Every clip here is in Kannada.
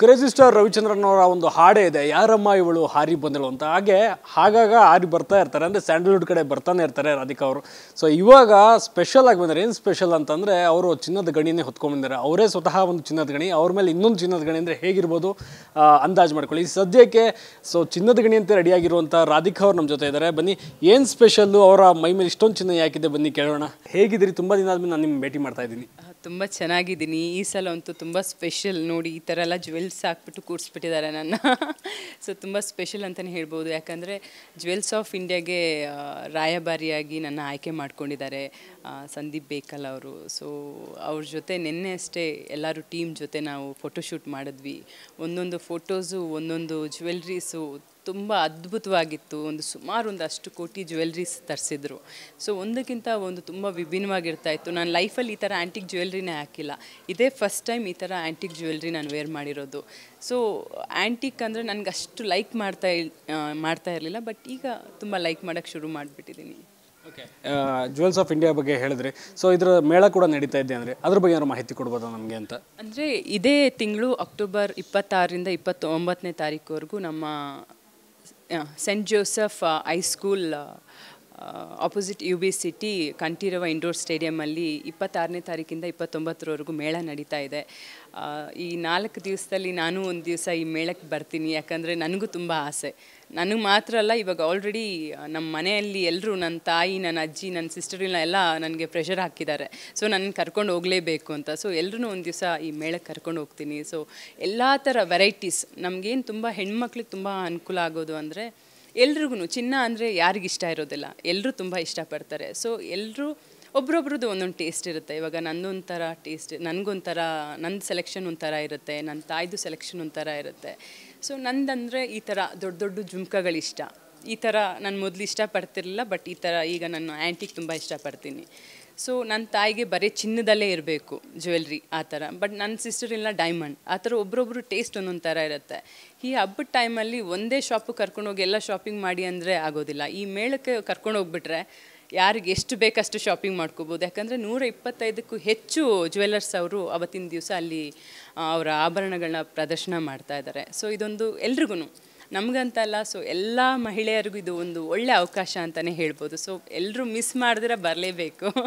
ಕ್ರೇಜಿಸ್ಟಾರ್ ರವಿಚಂದ್ರನ್ ಅವರ ಒಂದು ಹಾಡೇ ಇದೆ ಯಾರಮ್ಮ ಇವಳು ಹಾರಿ ಬಂದಳು ಅಂತ ಹಾಗೆ ಹಾಗಾಗ ಹಾರಿ ಬರ್ತಾ ಇರ್ತಾರೆ ಅಂದರೆ ಸ್ಯಾಂಡಲ್ವುಡ್ ಕಡೆ ಬರ್ತಾನೆ ಇರ್ತಾರೆ ರಾಧಿಕಾ ಅವರು ಸೊ ಇವಾಗ ಸ್ಪೆಷಲ್ ಆಗಿ ಬಂದರೆ ಏನು ಸ್ಪೆಷಲ್ ಅಂತಂದರೆ ಅವರು ಚಿನ್ನದ ಗಣಿನೇ ಹೊತ್ಕೊಂಡ್ಬಂದಿದ್ದಾರೆ ಅವರೇ ಸ್ವತಃ ಒಂದು ಚಿನ್ನದ ಗಣಿ ಅವ್ರ ಮೇಲೆ ಇನ್ನೊಂದು ಚಿನ್ನದ ಗಣಿ ಅಂದರೆ ಹೇಗಿರ್ಬೋದು ಅಂದಾಜು ಮಾಡ್ಕೊಳ್ಳಿ ಸದ್ಯಕ್ಕೆ ಸೊ ಚಿನ್ನದ ಗಣಿ ಅಂತ ರೆಡಿಯಾಗಿರುವಂಥ ರಾಧಿಕಾ ಅವರು ನಮ್ಮ ಜೊತೆ ಇದ್ದಾರೆ ಬನ್ನಿ ಏನು ಸ್ಪೆಷಲ್ಲು ಅವರ ಮೈ ಮೇಲೆ ಇಷ್ಟೊಂದು ಚಿನ್ನ ಯಾಕಿದೆ ಬನ್ನಿ ಕೇಳೋಣ ಹೇಗಿದ್ದೀರಿ ತುಂಬ ದಿನ ಆದಮೇಲೆ ನಾನು ನಿಮ್ಮ ಭೇಟಿ ಮಾಡ್ತಾ ಇದ್ದೀನಿ ತುಂಬ ಚೆನ್ನಾಗಿದ್ದೀನಿ ಈ ಸಲ ಅಂತೂ ತುಂಬ ಸ್ಪೆಷಲ್ ನೋಡಿ ಈ ಥರ ಎಲ್ಲ ಜ್ಯುವೆಲ್ಸ್ ಹಾಕ್ಬಿಟ್ಟು ಕೂರಿಸ್ಬಿಟ್ಟಿದ್ದಾರೆ ನನ್ನ ಸೊ ತುಂಬ ಸ್ಪೆಷಲ್ ಅಂತಲೇ ಹೇಳ್ಬೋದು ಯಾಕಂದರೆ ಜ್ಯುವೆಲ್ಸ್ ಆಫ್ ಇಂಡಿಯಾಗೆ ರಾಯಭಾರಿಯಾಗಿ ನನ್ನ ಆಯ್ಕೆ ಮಾಡ್ಕೊಂಡಿದ್ದಾರೆ ಸಂದೀಪ್ ಬೇಕಲ್ ಅವರು ಸೊ ಅವ್ರ ಜೊತೆ ನಿನ್ನೆ ಅಷ್ಟೇ ಎಲ್ಲರೂ ಟೀಮ್ ಜೊತೆ ನಾವು ಫೋಟೋಶೂಟ್ ಮಾಡಿದ್ವಿ ಒಂದೊಂದು ಫೋಟೋಸು ಒಂದೊಂದು ಜ್ಯುವೆಲ್ರೀಸು ತುಂಬ ಅದ್ಭುತವಾಗಿತ್ತು ಒಂದು ಸುಮಾರು ಒಂದು ಅಷ್ಟು ಕೋಟಿ ಜ್ಯುವೆಲ್ರೀಸ್ ತರಿಸಿದ್ರು ಸೊ ಒಂದಕ್ಕಿಂತ ಒಂದು ತುಂಬ ವಿಭಿನ್ನವಾಗಿರ್ತಾ ಇತ್ತು ನಾನು ಲೈಫಲ್ಲಿ ಈ ಥರ ಆ್ಯಂಟಿಕ್ ಜ್ಯುವೆಲ್ರಿನೇ ಹಾಕಿಲ್ಲ ಇದೇ ಫಸ್ಟ್ ಟೈಮ್ ಈ ಥರ ಆ್ಯಂಟಿಕ್ ಜ್ಯುವೆಲ್ರಿ ನಾನು ವೇರ್ ಮಾಡಿರೋದು ಸೊ ಆ್ಯಂಟಿಕ್ ಅಂದರೆ ನನಗೆ ಅಷ್ಟು ಲೈಕ್ ಮಾಡ್ತಾ ಮಾಡ್ತಾ ಇರಲಿಲ್ಲ ಬಟ್ ಈಗ ತುಂಬ ಲೈಕ್ ಮಾಡೋಕ್ಕೆ ಶುರು ಮಾಡಿಬಿಟ್ಟಿದ್ದೀನಿ ಓಕೆ ಜ್ಯುವೆಲ್ಸ್ ಆಫ್ ಇಂಡಿಯಾ ಬಗ್ಗೆ ಹೇಳಿದ್ರೆ ಸೊ ಇದರ ಮೇಳ ಕೂಡ ನಡೀತಾ ಇದೆ ಅಂದರೆ ಅದ್ರ ಬಗ್ಗೆ ಏನಾದ್ರು ಮಾಹಿತಿ ಕೊಡ್ಬೋದಾ ನಮಗೆ ಅಂತ ಅಂದರೆ ಇದೇ ತಿಂಗಳು ಅಕ್ಟೋಬರ್ ಇಪ್ಪತ್ತಾರರಿಂದ ಇಪ್ಪತ್ತೊಂಬತ್ತನೇ ತಾರೀಕುವರೆಗೂ ನಮ್ಮ St. Joseph uh, High School uh, opposite U B city Kanteerava indoor ಸ್ಟೇಡಿಯಮಲ್ಲಿ ಇಪ್ಪತ್ತಾರನೇ ತಾರೀಕಿಂದ ಇಪ್ಪತ್ತೊಂಬತ್ತರವರೆಗೂ ಮೇಳ ನಡೀತಾ ಇದೆ ಈ ನಾಲ್ಕು ದಿವಸದಲ್ಲಿ ನಾನು ಒಂದು ದಿವಸ ಈ ಮೇಳಕ್ಕೆ ಬರ್ತೀನಿ ಯಾಕಂದರೆ ನನಗೂ ತುಂಬ ಆಸೆ ನನಗೆ ಮಾತ್ರ ಅಲ್ಲ ಇವಾಗ ಆಲ್ರೆಡಿ ನಮ್ಮ ಮನೆಯಲ್ಲಿ ಎಲ್ಲರೂ ನನ್ನ ತಾಯಿ ನನ್ನ ಅಜ್ಜಿ ನನ್ನ ಸಿಸ್ಟರ್ನ ಎಲ್ಲ ನನಗೆ ಪ್ರೆಷರ್ ಹಾಕಿದ್ದಾರೆ ಸೊ ನನ್ನ ಕರ್ಕೊಂಡು ಹೋಗಲೇಬೇಕು ಅಂತ ಸೊ ಎಲ್ಲರೂ ಒಂದು ದಿವಸ ಈ ಮೇಳಕ್ಕೆ ಕರ್ಕೊಂಡು ಹೋಗ್ತೀನಿ ಸೊ ಎಲ್ಲ ಥರ ವೆರೈಟೀಸ್ ನಮಗೇನು ತುಂಬ ಹೆಣ್ಮಕ್ಳಿಗೆ ತುಂಬ ಅನುಕೂಲ ಆಗೋದು ಅಂದರೆ ಎಲ್ರಿಗೂ ಚಿನ್ನ ಅಂದರೆ ಯಾರಿಗಿಷ್ಟ ಇರೋದಿಲ್ಲ ಎಲ್ಲರೂ ತುಂಬ ಇಷ್ಟಪಡ್ತಾರೆ ಸೊ ಎಲ್ಲರೂ ಒಬ್ರೊಬ್ರದ್ದು ಒಂದೊಂದು ಟೇಸ್ಟ್ ಇರುತ್ತೆ ಇವಾಗ ನನ್ನೊಂಥರ ಟೇಸ್ಟ್ ನನಗೊಂಥರ ನಂದು ಸೆಲೆಕ್ಷನ್ ಒಂಥರ ಇರುತ್ತೆ ನನ್ನ ತಾಯಿದು ಸೆಲೆಕ್ಷನ್ ಒಂಥರ ಇರುತ್ತೆ ಸೊ ನಂದಂದರೆ ಈ ಥರ ದೊಡ್ಡ ದೊಡ್ಡ ಜುಮ್ಕಗಳಿಷ್ಟ ಈ ಥರ ನಾನು ಮೊದಲು ಇಷ್ಟಪಡ್ತಿರಲಿಲ್ಲ ಬಟ್ ಈ ಥರ ಈಗ ನಾನು ಆ್ಯಂಟಿಗೆ ತುಂಬ ಇಷ್ಟಪಡ್ತೀನಿ ಸೊ ನನ್ನ ತಾಯಿಗೆ ಬರೀ ಚಿನ್ನದಲ್ಲೇ ಇರಬೇಕು ಜ್ಯುವೆಲ್ರಿ ಆ ಥರ ಬಟ್ ನನ್ನ ಸಿಸ್ಟರ್ ಇಲ್ಲ ಡೈಮಂಡ್ ಆ ಥರ ಒಬ್ಬರೊಬ್ಬರು ಟೇಸ್ಟ್ ಒಂದೊಂದು ಥರ ಇರುತ್ತೆ ಈ ಹಬ್ಬದ ಟೈಮಲ್ಲಿ ಒಂದೇ ಶಾಪಿಗೆ ಕರ್ಕೊಂಡೋಗಿ ಎಲ್ಲ ಶಾಪಿಂಗ್ ಮಾಡಿ ಅಂದರೆ ಆಗೋದಿಲ್ಲ ಈ ಮೇಳಕ್ಕೆ ಕರ್ಕೊಂಡು ಹೋಗ್ಬಿಟ್ರೆ ಯಾರಿಗೆ ಎಷ್ಟು ಬೇಕಷ್ಟು ಶಾಪಿಂಗ್ ಮಾಡ್ಕೋಬೋದು ಯಾಕಂದರೆ ನೂರ ಇಪ್ಪತ್ತೈದಕ್ಕೂ ಹೆಚ್ಚು ಜ್ಯುವೆಲ್ಲರ್ಸ್ ಅವರು ಅವತ್ತಿನ ದಿವಸ ಅಲ್ಲಿ ಅವರ ಆಭರಣಗಳನ್ನ ಪ್ರದರ್ಶನ ಮಾಡ್ತಾ ಇದ್ದಾರೆ ಸೊ ಇದೊಂದು ಎಲ್ರಿಗೂ ನಮಗಂತಲ್ಲ ಸೊ ಎಲ್ಲ ಮಹಿಳೆಯರಿಗೂ ಇದು ಒಂದು ಒಳ್ಳೆ ಅವಕಾಶ ಅಂತಲೇ ಹೇಳ್ಬೋದು ಸೊ ಎಲ್ಲರೂ ಮಿಸ್ ಮಾಡಿದ್ರೆ ಬರಲೇಬೇಕು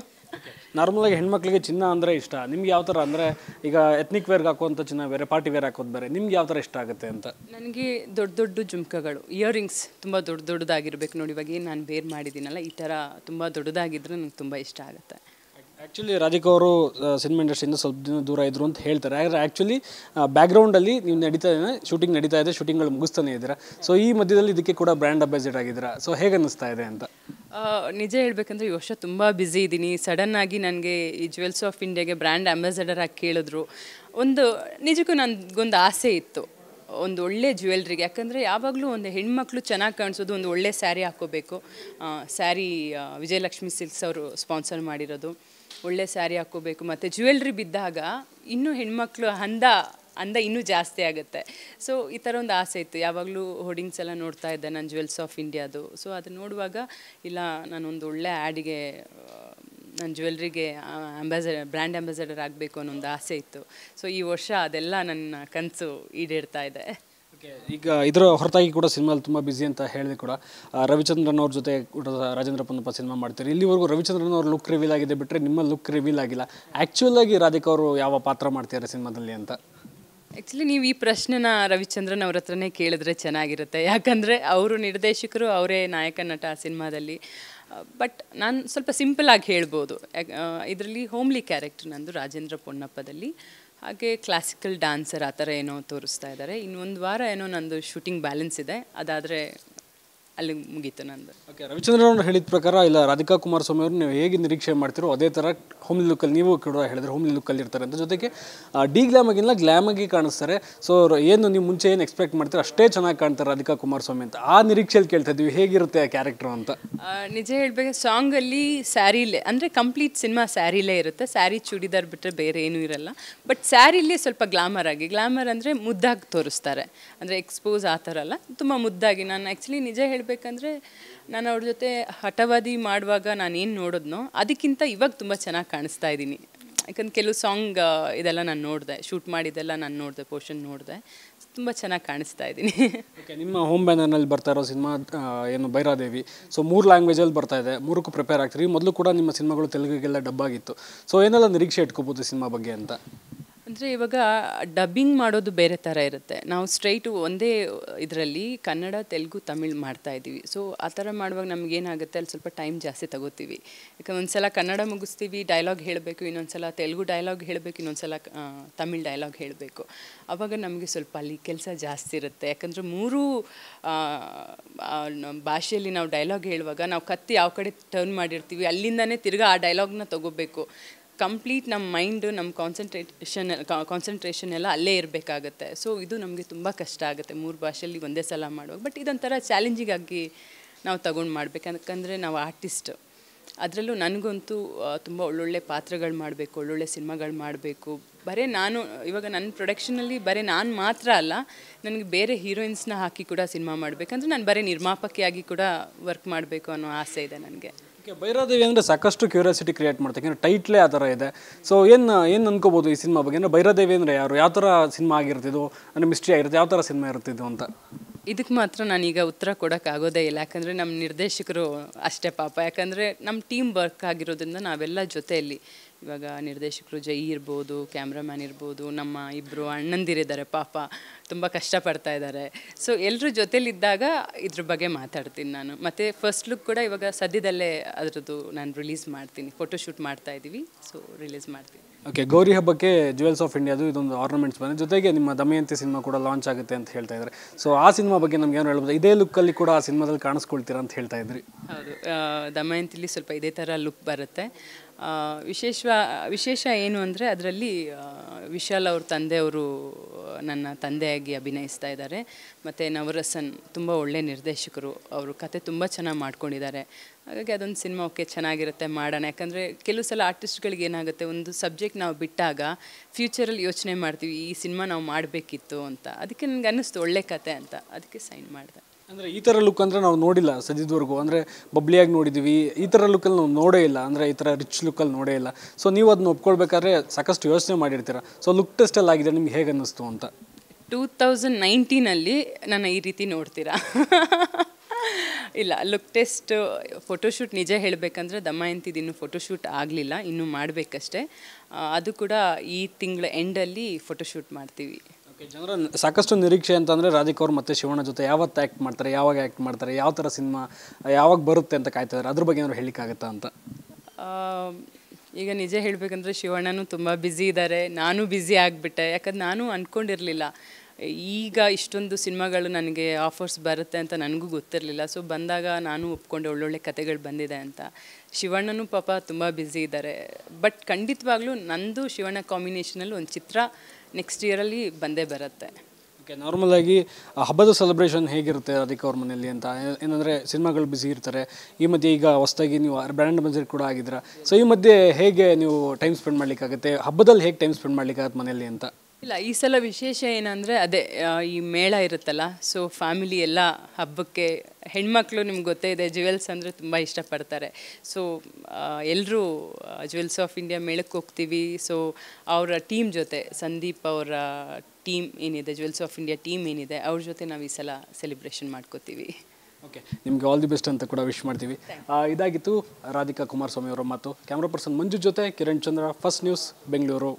ನಾರ್ಮಲಾಗಿ ಹೆಣ್ಮಕ್ಳಿಗೆ ಚಿನ್ನ ಅಂದರೆ ಇಷ್ಟ ನಿಮ್ಗೆ ಯಾವ ಥರ ಅಂದರೆ ಈಗ ಎತ್ನಿಕ್ ವೇರ್ಗೆ ಹಾಕುವಂಥ ಚಿನ್ನ ಬೇರೆ ಪಾರ್ಟಿ ವೇರ್ ಹಾಕೋದು ಬೇರೆ ನಿಮ್ಗೆ ಯಾವ ಥರ ಇಷ್ಟ ಆಗುತ್ತೆ ಅಂತ ನನಗೆ ದೊಡ್ಡ ದೊಡ್ಡ ಜುಮ್ಕಗಳು ಇಯರಿಂಗ್ಸ್ ತುಂಬ ದೊಡ್ಡ ದೊಡ್ಡದಾಗಿರ್ಬೇಕು ನೋಡಿ ಇವಾಗ ನಾನು ಬೇರ್ ಮಾಡಿದ್ದೀನಲ್ಲ ಈ ಥರ ತುಂಬ ದೊಡ್ಡದಾಗಿದ್ರೆ ನಂಗೆ ತುಂಬ ಇಷ್ಟ ಆಗುತ್ತೆ ಆ್ಯಕ್ಚುಲಿ ರಾಧಿಕಾ ಅವರು ಸಿನಿಮಾ ಇಂಡಸ್ಟ್ರಿಯಿಂದ ಸ್ವಲ್ಪ ದಿನ ದೂರ ಇದ್ರು ಅಂತ ಹೇಳ್ತಾರೆ ಆದರೆ ಆ್ಯಕ್ಚುಲಿ ಬ್ಯಾಕ್ಗ್ರೌಂಡಲ್ಲಿ ನೀವು ನಡೀತಾ ಇದೆ ಶೂಟಿಂಗ್ ನಡೀತಾ ಇದೆ ಶೂಟಿಂಗ್ಗಳು ಮುಗಿಸ್ತಾನೆ ಇದ್ದೀರಾ ಸೊ ಈ ಮಧ್ಯದಲ್ಲಿ ಇದಕ್ಕೆ ಕೂಡ ಬ್ರ್ಯಾಂಡ್ ಅಬ್ಯಾಸಿಡ್ ಆಗಿದ್ದೀರಾ ಸೊ ಹೇಗೆ ಅನ್ನಿಸ್ತಾ ಇದೆ ಅಂತ ನಿಜ ಹೇಳಬೇಕಂದ್ರೆ ಈ ವರ್ಷ ತುಂಬ ಬ್ಯುಸಿ ಇದ್ದೀನಿ ಸಡನ್ನಾಗಿ ನನಗೆ ಈ ಜ್ಯುವೆಲ್ಸ್ ಆಫ್ ಇಂಡಿಯಾಗೆ ಬ್ರ್ಯಾಂಡ್ ಅಂಬಾಸಡರ್ ಆಗಿ ಕೇಳಿದ್ರು ಒಂದು ನಿಜಕ್ಕೂ ನನಗೊಂದು ಆಸೆ ಇತ್ತು ಒಂದು ಒಳ್ಳೆ ಜ್ಯುವೆಲ್ರಿಗೆ ಯಾಕಂದರೆ ಯಾವಾಗಲೂ ಒಂದು ಹೆಣ್ಮಕ್ಳು ಚೆನ್ನಾಗಿ ಕಾಣಿಸೋದು ಒಂದು ಒಳ್ಳೆ ಸ್ಯಾರಿ ಹಾಕ್ಕೋಬೇಕು ಸ್ಯಾರಿ ವಿಜಯಲಕ್ಷ್ಮಿ ಸಿಲ್ಕ್ಸ್ ಅವರು ಸ್ಪಾನ್ಸರ್ ಮಾಡಿರೋದು ಒಳ್ಳೆ ಸ್ಯಾರಿ ಹಾಕ್ಕೋಬೇಕು ಮತ್ತು ಜ್ಯುವೆಲ್ರಿ ಬಿದ್ದಾಗ ಇನ್ನೂ ಹೆಣ್ಮಕ್ಳು ಹಂದ ಅಂದ ಇನ್ನೂ ಜಾಸ್ತಿ ಆಗುತ್ತೆ ಸೊ ಈ ಥರ ಒಂದು ಆಸೆ ಇತ್ತು ಯಾವಾಗಲೂ ಹೋರ್ಡಿಂಗ್ಸ್ ಎಲ್ಲ ನೋಡ್ತಾ ಇದ್ದೆ ನಾನು ಜ್ಯುವೆಲ್ಸ್ ಆಫ್ ಇಂಡಿಯಾದು ಸೊ ಅದು ನೋಡುವಾಗ ಇಲ್ಲ ನಾನೊಂದು ಒಳ್ಳೆ ಆ್ಯಡಿಗೆ ನನ್ನ ಜ್ಯುವೆಲ್ರಿಗೆ ಅಂಬಾಸಡರ್ ಬ್ರ್ಯಾಂಡ್ ಅಂಬಾಸಡರ್ ಆಗಬೇಕು ಅನ್ನೋ ಒಂದು ಆಸೆ ಇತ್ತು ಸೊ ಈ ವರ್ಷ ಅದೆಲ್ಲ ನನ್ನ ಕನಸು ಈಡೇರ್ತಾ ಇದೆ ಈಗ ಇದರ ಹೊರತಾಗಿ ಕೂಡ ಸಿನಿಮಾದಲ್ಲಿ ತುಂಬ ಬ್ಯುಸಿ ಅಂತ ಹೇಳಿದೆ ಕೂಡ ರವಿಚಂದ್ರನ್ ಅವ್ರ ಜೊತೆ ಕೂಡ ರಾಜೇಂದ್ರ ಪನ್ನಪ್ಪ ಸಿನಿಮಾ ಮಾಡ್ತೀರಿ ಇಲ್ಲಿವರೆಗೂ ರವಿಚಂದ್ರನ್ ಅವ್ರ ಲುಕ್ ರಿವೀಲ್ ಆಗಿದೆ ಬಿಟ್ಟರೆ ನಿಮ್ಮ ಲುಕ್ ರಿವೀಲ್ ಆಗಿಲ್ಲ ಆ್ಯಕ್ಚುಲಾಗಿ ರಾಧಿಕಾ ಅವರು ಯಾವ ಪಾತ್ರ ಮಾಡ್ತಿದ್ದಾರೆ ಸಿನಿಮಾದಲ್ಲಿ ಅಂತ ಆ್ಯಕ್ಚುಲಿ ನೀವು ಈ ಪ್ರಶ್ನೆನ ರವಿಚಂದ್ರನ್ ಅವ್ರ ಹತ್ರನೇ ಕೇಳಿದ್ರೆ ಚೆನ್ನಾಗಿರುತ್ತೆ ಯಾಕಂದರೆ ಅವರು ನಿರ್ದೇಶಕರು ಅವರೇ ನಾಯಕ ನಟ ಆ ಸಿನಿಮಾದಲ್ಲಿ ಬಟ್ ನಾನು ಸ್ವಲ್ಪ ಸಿಂಪಲ್ ಆಗಿ ಹೇಳ್ಬೋದು ಇದರಲ್ಲಿ ಹೋಮ್ಲಿ ಕ್ಯಾರೆಕ್ಟರ್ ನಂದು ರಾಜೇಂದ್ರ ಪೊನ್ನಪ್ಪದಲ್ಲಿ ಹಾಗೆ ಕ್ಲಾಸಿಕಲ್ ಡ್ಯಾನ್ಸರ್ ಆ ಥರ ಏನೋ ತೋರಿಸ್ತಾ ಇದ್ದಾರೆ ಇನ್ನೊಂದು ವಾರ ಏನೋ ನಂದು ಶೂಟಿಂಗ್ ಬ್ಯಾಲೆನ್ಸ್ ಇದೆ ಅದಾದರೆ ಅಲ್ಲಿ ಮುಗೀತು ನಂದು ಓಕೆ ರವಿಚಂದ್ರ ಅವ್ರು ಹೇಳಿದ ಪ್ರಕಾರ ಇಲ್ಲ ರಾಧಿಕಾ ಕುಮಾರಸ್ವಾಮಿ ಅವರು ನೀವು ಹೇಗೆ ನಿರೀಕ್ಷೆ ಮಾಡ್ತಿರೋ ಅದೇ ಥರ ಹೋಮ್ ಲುಕ್ಕಲ್ಲಿ ನೀವು ಕೂಡ ಹೇಳಿದ್ರೆ ಹೋಮ್ ಲುಕ್ಕಲ್ಲಿ ಇರ್ತಾರೆ ಅಂತ ಜೊತೆಗೆ ಡಿ ಗ್ಲಾಮ್ ಆಗಿಲ್ಲ ಆಗಿ ಕಾಣಿಸ್ತಾರೆ ಸೊ ಏನು ನೀವು ಮುಂಚೆ ಏನು ಎಕ್ಸ್ಪೆಕ್ಟ್ ಮಾಡ್ತೀರ ಅಷ್ಟೇ ಚೆನ್ನಾಗಿ ಕಾಣ್ತಾರೆ ರಾಧಿಕಾ ಕುಮಾರಸ್ವಾಮಿ ಅಂತ ಆ ನಿರೀಕ್ಷೆಯಲ್ಲಿ ಕೇಳ್ತಾ ಇದ್ವಿ ಹೇಗಿರುತ್ತೆ ಆ ಕ್ಯಾರೆಕ್ಟರ್ ಅಂತ ನಿಜ ಹೇಳಬೇಕು ಸಾಂಗಲ್ಲಿ ಸ್ಯಾರಿಲೇ ಅಂದರೆ ಕಂಪ್ಲೀಟ್ ಸಿನಿಮಾ ಸ್ಯಾರಿಲೇ ಇರುತ್ತೆ ಸ್ಯಾರಿ ಚೂಡಿದಾರ್ ಬಿಟ್ಟರೆ ಬೇರೆ ಏನೂ ಇರಲ್ಲ ಬಟ್ ಸ್ಯಾರಿಲಿ ಸ್ವಲ್ಪ ಗ್ಲಾಮರ್ ಆಗಿ ಗ್ಲಾಮರ್ ಅಂದರೆ ಮುದ್ದಾಗಿ ತೋರಿಸ್ತಾರೆ ಅಂದರೆ ಎಕ್ಸ್ಪೋಸ್ ಆ ಥರ ಅಲ್ಲ ತುಂಬ ಮುದ್ದಾಗಿ ನಾನು ಆ್ಯಕ್ಚುಲಿ ನಿಜ ಹೇಳ ಹೇಳಬೇಕಂದ್ರೆ ನಾನು ಅವ್ರ ಜೊತೆ ಹಠವಾದಿ ಮಾಡುವಾಗ ನಾನು ಏನು ನೋಡಿದ್ನೋ ಅದಕ್ಕಿಂತ ಇವಾಗ ತುಂಬ ಚೆನ್ನಾಗಿ ಕಾಣಿಸ್ತಾ ಇದ್ದೀನಿ ಯಾಕಂದ್ರೆ ಕೆಲವು ಸಾಂಗ್ ಇದೆಲ್ಲ ನಾನು ನೋಡಿದೆ ಶೂಟ್ ಮಾಡಿದೆಲ್ಲ ನಾನು ನೋಡಿದೆ ಪೋರ್ಷನ್ ನೋಡಿದೆ ತುಂಬ ಚೆನ್ನಾಗಿ ಕಾಣಿಸ್ತಾ ಇದ್ದೀನಿ ಓಕೆ ನಿಮ್ಮ ಹೋಮ್ ಬ್ಯಾನರ್ನಲ್ಲಿ ಬರ್ತಾ ಇರೋ ಸಿನಿಮಾ ಏನು ಬೈರಾದೇವಿ ಸೊ ಮೂರು ಲ್ಯಾಂಗ್ವೇಜಲ್ಲಿ ಬರ್ತಾ ಇದೆ ಮೂರಕ್ಕೂ ಪ್ರಿಪೇರ್ ಆಗ್ತೀರಿ ಮೊದಲು ಕೂಡ ನಿಮ್ಮ ಸಿನಿಮಾಗಳು ತೆಲುಗಿಗೆಲ್ಲ ಆಗಿತ್ತು ಸೊ ಏನೆಲ್ಲ ನಿರೀಕ್ಷೆ ಇಟ್ಕೋಬೋದು ಸಿನಿಮಾ ಬಗ್ಗೆ ಅಂತ ಅಂದರೆ ಇವಾಗ ಡಬ್ಬಿಂಗ್ ಮಾಡೋದು ಬೇರೆ ಥರ ಇರುತ್ತೆ ನಾವು ಸ್ಟ್ರೈಟು ಒಂದೇ ಇದರಲ್ಲಿ ಕನ್ನಡ ತೆಲುಗು ತಮಿಳ್ ಮಾಡ್ತಾ ಇದ್ದೀವಿ ಸೊ ಆ ಥರ ಮಾಡುವಾಗ ನಮಗೇನಾಗುತ್ತೆ ಅಲ್ಲಿ ಸ್ವಲ್ಪ ಟೈಮ್ ಜಾಸ್ತಿ ತಗೋತೀವಿ ಯಾಕಂದ್ರೆ ಒಂದು ಸಲ ಕನ್ನಡ ಮುಗಿಸ್ತೀವಿ ಡೈಲಾಗ್ ಹೇಳಬೇಕು ಇನ್ನೊಂದು ಸಲ ತೆಲುಗು ಡೈಲಾಗ್ ಹೇಳಬೇಕು ಇನ್ನೊಂದು ಸಲ ತಮಿಳ್ ಡೈಲಾಗ್ ಹೇಳಬೇಕು ಆವಾಗ ನಮಗೆ ಸ್ವಲ್ಪ ಅಲ್ಲಿ ಕೆಲಸ ಜಾಸ್ತಿ ಇರುತ್ತೆ ಯಾಕಂದರೆ ಮೂರು ಭಾಷೆಯಲ್ಲಿ ನಾವು ಡೈಲಾಗ್ ಹೇಳುವಾಗ ನಾವು ಕತ್ತಿ ಯಾವ ಕಡೆ ಟರ್ನ್ ಮಾಡಿರ್ತೀವಿ ಅಲ್ಲಿಂದನೇ ತಿರ್ಗಿ ಆ ಡೈಲಾಗ್ನ ತಗೋಬೇಕು ಕಂಪ್ಲೀಟ್ ನಮ್ಮ ಮೈಂಡು ನಮ್ಮ ಕಾನ್ಸಂಟ್ರೇಷನ್ ಕಾನ್ಸಂಟ್ರೇಷನ್ ಎಲ್ಲ ಅಲ್ಲೇ ಇರಬೇಕಾಗುತ್ತೆ ಸೊ ಇದು ನಮಗೆ ತುಂಬ ಕಷ್ಟ ಆಗುತ್ತೆ ಮೂರು ಭಾಷೆಯಲ್ಲಿ ಒಂದೇ ಸಲ ಮಾಡುವಾಗ ಬಟ್ ಇದೊಂಥರ ಚಾಲೆಂಜಿಗಾಗಿ ನಾವು ತಗೊಂಡು ಯಾಕಂದರೆ ನಾವು ಆರ್ಟಿಸ್ಟ್ ಅದರಲ್ಲೂ ನನಗಂತೂ ತುಂಬ ಒಳ್ಳೊಳ್ಳೆ ಪಾತ್ರಗಳು ಮಾಡಬೇಕು ಒಳ್ಳೊಳ್ಳೆ ಸಿನಿಮಾಗಳು ಮಾಡಬೇಕು ಬರೀ ನಾನು ಇವಾಗ ನನ್ನ ಪ್ರೊಡಕ್ಷನಲ್ಲಿ ಬರೀ ನಾನು ಮಾತ್ರ ಅಲ್ಲ ನನಗೆ ಬೇರೆ ಹೀರೋಯಿನ್ಸ್ನ ಹಾಕಿ ಕೂಡ ಸಿನಿಮಾ ಮಾಡಬೇಕಂದ್ರೆ ನಾನು ಬರೀ ನಿರ್ಮಾಪಕಿಯಾಗಿ ಕೂಡ ವರ್ಕ್ ಮಾಡಬೇಕು ಅನ್ನೋ ಆಸೆ ಇದೆ ನನಗೆ ಭೈರಾದೇವಿ ಅಂದರೆ ಸಾಕಷ್ಟು ಕ್ಯೂರಿಯಾಸಿಟಿ ಕ್ರಿಯೇಟ್ ಮಾಡ್ತಾರೆ ಯಾಕಂದರೆ ಟೈಟ್ಲೇ ಆ ಥರ ಇದೆ ಸೊ ಏನು ಏನು ಅನ್ಕೋಬೋದು ಈ ಸಿನಿಮಾ ಬಗ್ಗೆ ಅಂದರೆ ಭೈರಾದೇವಿ ಅಂದರೆ ಯಾರು ಯಾವ ಥರ ಸಿನಿಮಾ ಆಗಿರ್ತಿದ್ದು ಅಂದರೆ ಮಿಸ್ಟ್ರಿ ಆಗಿರ್ತದೆ ಯಾವ ಥರ ಸಿನಿಮಾ ಇರ್ತಿದ್ದು ಅಂತ ಇದಕ್ಕೆ ಮಾತ್ರ ನಾನೀಗ ಉತ್ತರ ಕೊಡೋಕ್ಕಾಗೋದೇ ಇಲ್ಲ ಯಾಕಂದರೆ ನಮ್ಮ ನಿರ್ದೇಶಕರು ಅಷ್ಟೇ ಪಾಪ ಯಾಕಂದರೆ ನಮ್ಮ ಟೀಮ್ ವರ್ಕ್ ಆಗಿರೋದ್ರಿಂದ ನಾವೆಲ್ಲ ಜೊತೆಯಲ್ಲಿ ಇವಾಗ ನಿರ್ದೇಶಕರು ಜೈ ಇರ್ಬೋದು ಕ್ಯಾಮ್ರಾಮ್ಯಾನ್ ಇರ್ಬೋದು ನಮ್ಮ ಇಬ್ಬರು ಅಣ್ಣಂದಿರಿದ್ದಾರೆ ಪಾಪ ತುಂಬ ಕಷ್ಟಪಡ್ತಾ ಇದ್ದಾರೆ ಸೊ ಎಲ್ಲರ ಜೊತೆಲಿದ್ದಾಗ ಇದ್ರ ಬಗ್ಗೆ ಮಾತಾಡ್ತೀನಿ ನಾನು ಮತ್ತು ಫಸ್ಟ್ ಲುಕ್ ಕೂಡ ಇವಾಗ ಸದ್ಯದಲ್ಲೇ ಅದರದ್ದು ನಾನು ರಿಲೀಸ್ ಮಾಡ್ತೀನಿ ಫೋಟೋಶೂಟ್ ಮಾಡ್ತಾ ಇದ್ದೀವಿ ಸೊ ರಿಲೀಸ್ ಮಾಡ್ತೀನಿ ಓಕೆ ಗೌರಿ ಹಬ್ಬಕ್ಕೆ ಜ್ಯುವೆಲ್ಸ್ ಆಫ್ ಇಂಡಿಯಾದು ಇದೊಂದು ಆರ್ನಮೆಂಟ್ಸ್ ಬಂದರೆ ಜೊತೆಗೆ ನಿಮ್ಮ ದಮಯಂತಿ ಸಿನಿಮಾ ಕೂಡ ಲಾಂಚ್ ಆಗುತ್ತೆ ಅಂತ ಹೇಳ್ತಾ ಇದ್ದಾರೆ ಸೊ ಆ ಸಿನಿಮಾ ಬಗ್ಗೆ ನಮ್ಗೆ ಏನು ಹೇಳ್ಬೋದು ಇದೇ ಲುಕ್ಕಲ್ಲಿ ಕೂಡ ಆ ಸಿನಿಮಾದಲ್ಲಿ ಕಾಣಿಸ್ಕೊಳ್ತೀರಾ ಅಂತ ಹೇಳ್ತಾ ಇದ್ರಿ ಹೌದು ದಮಯಂತಿಲಿ ಸ್ವಲ್ಪ ಇದೇ ಥರ ಲುಕ್ ಬರುತ್ತೆ ವಿಶೇಷ ವಿಶೇಷ ಏನು ಅಂದರೆ ಅದರಲ್ಲಿ ವಿಶಾಲ್ ಅವ್ರ ತಂದೆಯವರು ನನ್ನ ತಂದೆಯಾಗಿ ಅಭಿನಯಿಸ್ತಾ ಇದ್ದಾರೆ ಮತ್ತು ನವರಸನ್ ತುಂಬ ಒಳ್ಳೆಯ ನಿರ್ದೇಶಕರು ಅವರು ಕತೆ ತುಂಬ ಚೆನ್ನಾಗಿ ಮಾಡ್ಕೊಂಡಿದ್ದಾರೆ ಹಾಗಾಗಿ ಅದೊಂದು ಸಿನಿಮಾ ಓಕೆ ಚೆನ್ನಾಗಿರುತ್ತೆ ಮಾಡೋಣ ಯಾಕಂದರೆ ಕೆಲವು ಸಲ ಆರ್ಟಿಸ್ಟ್ಗಳಿಗೆ ಏನಾಗುತ್ತೆ ಒಂದು ಸಬ್ಜೆಕ್ಟ್ ನಾವು ಬಿಟ್ಟಾಗ ಫ್ಯೂಚರಲ್ಲಿ ಯೋಚನೆ ಮಾಡ್ತೀವಿ ಈ ಸಿನಿಮಾ ನಾವು ಮಾಡಬೇಕಿತ್ತು ಅಂತ ಅದಕ್ಕೆ ನನಗೆ ಅನ್ನಿಸ್ತು ಒಳ್ಳೆ ಕತೆ ಅಂತ ಅದಕ್ಕೆ ಸೈನ್ ಮಾಡಿದೆ ಅಂದರೆ ಈ ಥರ ಲುಕ್ ಅಂದರೆ ನಾವು ನೋಡಿಲ್ಲ ಸದ್ಯದವರೆಗೂ ಅಂದರೆ ಬಬ್ಲಿಯಾಗಿ ನೋಡಿದ್ದೀವಿ ಈ ಥರ ಲುಕ್ಕಲ್ಲಿ ನಾವು ನೋಡೇ ಇಲ್ಲ ಅಂದರೆ ಈ ಥರ ರಿಚ್ ಲುಕ್ಕಲ್ಲಿ ನೋಡೇ ಇಲ್ಲ ಸೊ ನೀವು ಅದನ್ನ ಒಪ್ಕೊಳ್ಬೇಕಾದ್ರೆ ಸಾಕಷ್ಟು ಯೋಚನೆ ಮಾಡಿರ್ತೀರ ಸೊ ಲುಕ್ ಟೆಸ್ಟಲ್ಲಿ ಆಗಿದೆ ನಿಮ್ಗೆ ಹೇಗೆ ಅನ್ನಿಸ್ತು ಅಂತ ಟೂ ತೌಸಂಡ್ ನೈನ್ಟೀನಲ್ಲಿ ನಾನು ಈ ರೀತಿ ನೋಡ್ತೀರಾ ಇಲ್ಲ ಲುಕ್ ಟೆಸ್ಟ್ ಫೋಟೋಶೂಟ್ ನಿಜ ಹೇಳಬೇಕಂದ್ರೆ ದಮಯಂತಿದ್ದು ಇನ್ನೂ ಫೋಟೋಶೂಟ್ ಆಗಲಿಲ್ಲ ಇನ್ನೂ ಮಾಡಬೇಕಷ್ಟೇ ಅದು ಕೂಡ ಈ ತಿಂಗಳ ಎಂಡಲ್ಲಿ ಫೋಟೋಶೂಟ್ ಮಾಡ್ತೀವಿ ಜನರ ಸಾಕಷ್ಟು ನಿರೀಕ್ಷೆ ಅಂತಂದರೆ ರಾಧಿಕಾ ಅವ್ರು ಮತ್ತು ಶಿವಣ್ಣ ಜೊತೆ ಯಾವತ್ತು ಆ್ಯಕ್ಟ್ ಮಾಡ್ತಾರೆ ಯಾವಾಗ ಆ್ಯಕ್ಟ್ ಮಾಡ್ತಾರೆ ಯಾವ ಥರ ಸಿನಿಮಾ ಯಾವಾಗ ಬರುತ್ತೆ ಅಂತ ಕಾಯ್ತಿದ್ದಾರೆ ಅದ್ರ ಬಗ್ಗೆ ಏನಾದ್ರು ಹೇಳಲಿಕ್ಕಾಗತ್ತಾ ಅಂತ ಈಗ ನಿಜ ಹೇಳಬೇಕಂದ್ರೆ ಶಿವಣ್ಣನೂ ತುಂಬ ಬ್ಯುಸಿ ಇದ್ದಾರೆ ನಾನು ಬ್ಯುಸಿ ಆಗಿಬಿಟ್ಟೆ ಯಾಕಂದ್ರೆ ನಾನು ಅಂದ್ಕೊಂಡಿರಲಿಲ್ಲ ಈಗ ಇಷ್ಟೊಂದು ಸಿನಿಮಾಗಳು ನನಗೆ ಆಫರ್ಸ್ ಬರುತ್ತೆ ಅಂತ ನನಗೂ ಗೊತ್ತಿರಲಿಲ್ಲ ಸೊ ಬಂದಾಗ ನಾನು ಒಪ್ಕೊಂಡೆ ಒಳ್ಳೊಳ್ಳೆ ಕತೆಗಳು ಬಂದಿದೆ ಅಂತ ಶಿವಣ್ಣನೂ ಪಾಪ ತುಂಬ ಬ್ಯುಸಿ ಇದ್ದಾರೆ ಬಟ್ ಖಂಡಿತವಾಗ್ಲೂ ನಂದು ಶಿವಣ್ಣ ಕಾಂಬಿನೇಷನಲ್ಲಿ ಒಂದು ಚಿತ್ರ ನೆಕ್ಸ್ಟ್ ಇಯರಲ್ಲಿ ಬಂದೇ ಬರುತ್ತೆ ಓಕೆ ನಾರ್ಮಲ್ ಆಗಿ ಹಬ್ಬದ ಸೆಲೆಬ್ರೇಷನ್ ಹೇಗಿರುತ್ತೆ ಅದಕ್ಕೆ ಅವ್ರ ಮನೆಯಲ್ಲಿ ಅಂತ ಏನಂದರೆ ಸಿನಿಮಾಗಳು ಬಿಸಿ ಇರ್ತಾರೆ ಈ ಮಧ್ಯೆ ಈಗ ಹೊಸದಾಗಿ ನೀವು ಬ್ರ್ಯಾಂಡ್ ಮಂಜರ್ ಕೂಡ ಆಗಿದ್ದೀರಾ ಸೊ ಈ ಮಧ್ಯೆ ಹೇಗೆ ನೀವು ಟೈಮ್ ಸ್ಪೆಂಡ್ ಮಾಡಲಿಕ್ಕಾಗುತ್ತೆ ಹಬ್ಬದಲ್ಲಿ ಹೇಗೆ ಟೈಮ್ ಸ್ಪೆಂಡ್ ಮಾಡಲಿಕ್ಕಾಗತ್ತೆ ಮನೆಯಲ್ಲಿ ಅಂತ ಇಲ್ಲ ಈ ಸಲ ವಿಶೇಷ ಏನಂದರೆ ಅದೇ ಈ ಮೇಳ ಇರುತ್ತಲ್ಲ ಸೊ ಫ್ಯಾಮಿಲಿ ಎಲ್ಲ ಹಬ್ಬಕ್ಕೆ ಹೆಣ್ಮಕ್ಳು ನಿಮ್ಗೆ ಗೊತ್ತೇ ಇದೆ ಜುವೆಲ್ಸ್ ಅಂದರೆ ತುಂಬ ಇಷ್ಟಪಡ್ತಾರೆ ಸೊ ಎಲ್ಲರೂ ಜುವೆಲ್ಸ್ ಆಫ್ ಇಂಡಿಯಾ ಮೇಳಕ್ಕೆ ಹೋಗ್ತೀವಿ ಸೊ ಅವರ ಟೀಮ್ ಜೊತೆ ಸಂದೀಪ್ ಅವರ ಟೀಮ್ ಏನಿದೆ ಜುವೆಲ್ಸ್ ಆಫ್ ಇಂಡಿಯಾ ಟೀಮ್ ಏನಿದೆ ಅವ್ರ ಜೊತೆ ನಾವು ಈ ಸಲ ಸೆಲೆಬ್ರೇಷನ್ ಮಾಡ್ಕೋತೀವಿ ಓಕೆ ನಿಮಗೆ ಆಲ್ ದಿ ಬೆಸ್ಟ್ ಅಂತ ಕೂಡ ವಿಶ್ ಮಾಡ್ತೀವಿ ಇದಾಗಿತ್ತು ರಾಧಿಕಾ ಕುಮಾರಸ್ವಾಮಿ ಅವರ ಮಾತು ಕ್ಯಾಮ್ರಾ ಪರ್ಸನ್ ಮಂಜು ಜೊತೆ ಕಿರಣ್ ಚಂದ್ರ ಫಸ್ಟ್ ನ್ಯೂಸ್ ಬೆಂಗಳೂರು